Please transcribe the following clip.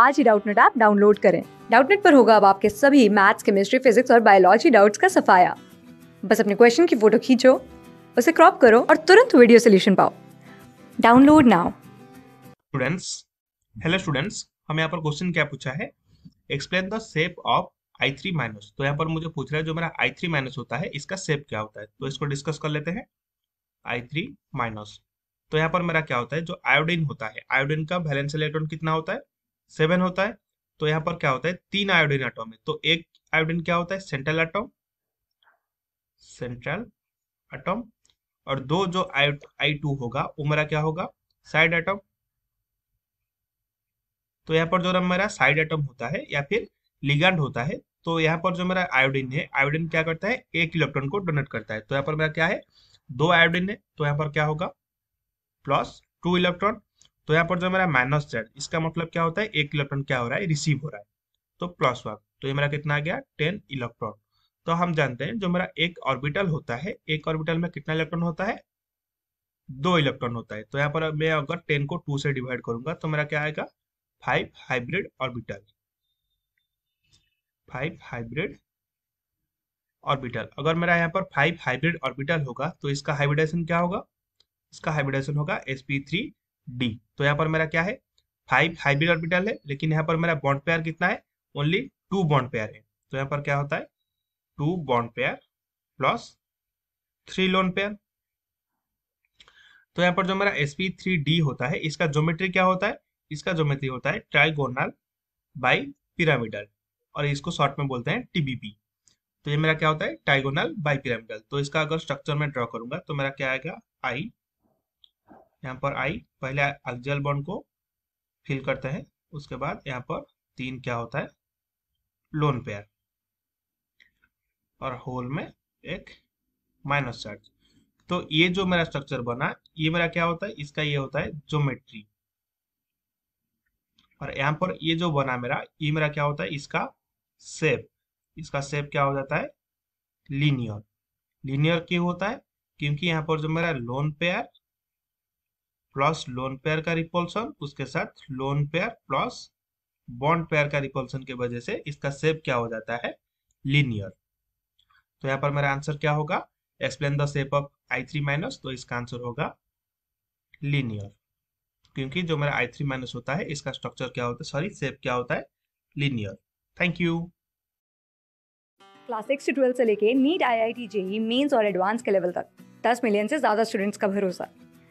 आज ही Doubtnut app download करें डाउटनेट पर होगा अब आपके सभी मैथ्स केमिस्ट्री फिजिक्स और बायोलॉजी डाउट्स का सफाया बस अपने क्वेश्चन की फोटो खींचो उसे क्रॉप करो और तुरंत वीडियो सोल्यूशन पाओ download now students hello students हमें यहाँ पर क्वेश्चन क्या पूछा है explain the shape of I three minus तो यहाँ पर मुझे पूछ रहा है जो मेरा आई थ्री माइनस होता है इसका शेप क्या होता है तो इसको डिस्कस कर लेते हैं आई थ्री माइनस तो यहाँ पर मेरा क्या होता है जो आयोडीन होता है आयोडीन का वैलेंस इलेक्ट्रॉन कितना होता है सेवन होता है तो यहाँ पर क्या होता है तीन आयोडीन एटॉम है तो एक आयोडीन क्या होता है सेंट्रल एटॉम सेंट्रल एटॉम और दो जो आई टू होगा उमरा क्या होगा साइड एटॉम तो यहाँ पर जो मेरा साइड आइटम होता है या फिर लिगेंड होता है तो यहाँ पर जो मेरा आयोडीन है आयोडीन क्या करता है एक इलेक्ट्रॉन को डोनेट करता है तो यहाँ पर मेरा क्या है दो आयोडीन है तो यहाँ पर क्या होगा प्लस टू इलेक्ट्रॉन तो यहाँ पर जो मेरा माइनस जेड इसका मतलब क्या होता है एक इलेक्ट्रॉन क्या हो रहा है रिसीव हो रहा है तो प्लस वन तो ये मेरा कितना आ गया टेन इलेक्ट्रॉन तो हम जानते हैं जो मेरा एक ऑर्बिटल होता है एक ऑर्बिटल में कितना इलेक्ट्रॉन होता है दो इलेक्ट्रॉन होता है तो यहाँ पर मैं अगर टेन को टू से डिवाइड करूंगा तो मेरा क्या आएगा five hybrid orbital five hybrid orbital अगर मेरा यहाँ पर फाइव हाइब्रिड ऑर्बिटल होगा तो इसका हाइब्रिडेशन क्या होगा इसका हाइब्रिडेशन होगा थ्री डी तो यहाँ पर मेरा क्या है फाइव हाइब्रिड ऑर्बिटल है लेकिन यहाँ पर मेरा बॉन्ड पेयर कितना है ओनली टू बॉन्ड पेयर है तो यहाँ पर क्या होता है two bond pair plus three lone pair तो यहाँ पर जो मेरा एसपी थ्री डी होता है इसका ज्योमेट्री क्या होता है इसका ज्योमेट्री होता है ट्राइगोनल बाई पिरामिडल और इसको शॉर्ट में बोलते हैं टीबीपी तो ये मेरा क्या होता है ट्राइगोनल बाई पिरामिडल तो इसका अगर स्ट्रक्चर में ड्रॉ करूंगा तो मेरा क्या आएगा आई यहाँ पर आई पहले अक्जल बॉन्ड को फिल करता है उसके बाद यहाँ पर तीन क्या होता है लोन पेयर और होल में एक माइनस चार्ज तो ये जो मेरा स्ट्रक्चर बना ये मेरा क्या होता है इसका ये होता है ज्योमेट्री और यहाँ पर ये जो बना मेरा ये मेरा क्या होता है इसका सेप इसका सेप क्या हो जाता है लीनियर लीनियर क्यों होता है क्योंकि यहाँ पर जो मेरा lone pair plus lone pair का रिपोल्सन उसके साथ lone pair plus bond pair का रिपोल्सन के वजह से इसका सेप क्या हो जाता है लीनियर तो यहाँ पर मेरा आंसर क्या होगा explain the shape of I three minus तो इसका आंसर होगा लीनियर क्योंकि जो मेरा आई थ्री माइनस होता है इसका स्ट्रक्चर क्या होता है सॉरी सेप क्या होता है linear thank you class six से ट्वेल्थ से लेके NEET I I T JEE mains और एडवांस के लेवल तक दस मिलियन से ज़्यादा स्टूडेंट्स का भरोसा